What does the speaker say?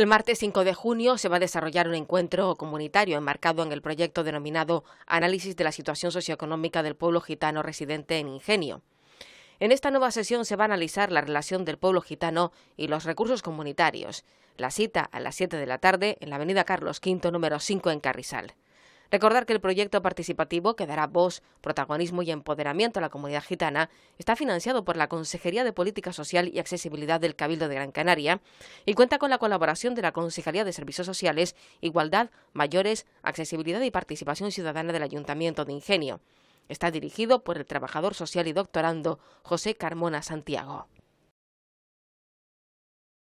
El martes 5 de junio se va a desarrollar un encuentro comunitario enmarcado en el proyecto denominado Análisis de la situación socioeconómica del pueblo gitano residente en Ingenio. En esta nueva sesión se va a analizar la relación del pueblo gitano y los recursos comunitarios. La cita a las 7 de la tarde en la avenida Carlos V, número 5 en Carrizal. Recordar que el proyecto participativo que dará voz, protagonismo y empoderamiento a la comunidad gitana está financiado por la Consejería de Política Social y Accesibilidad del Cabildo de Gran Canaria y cuenta con la colaboración de la Consejería de Servicios Sociales, Igualdad, Mayores, Accesibilidad y Participación Ciudadana del Ayuntamiento de Ingenio. Está dirigido por el trabajador social y doctorando José Carmona Santiago.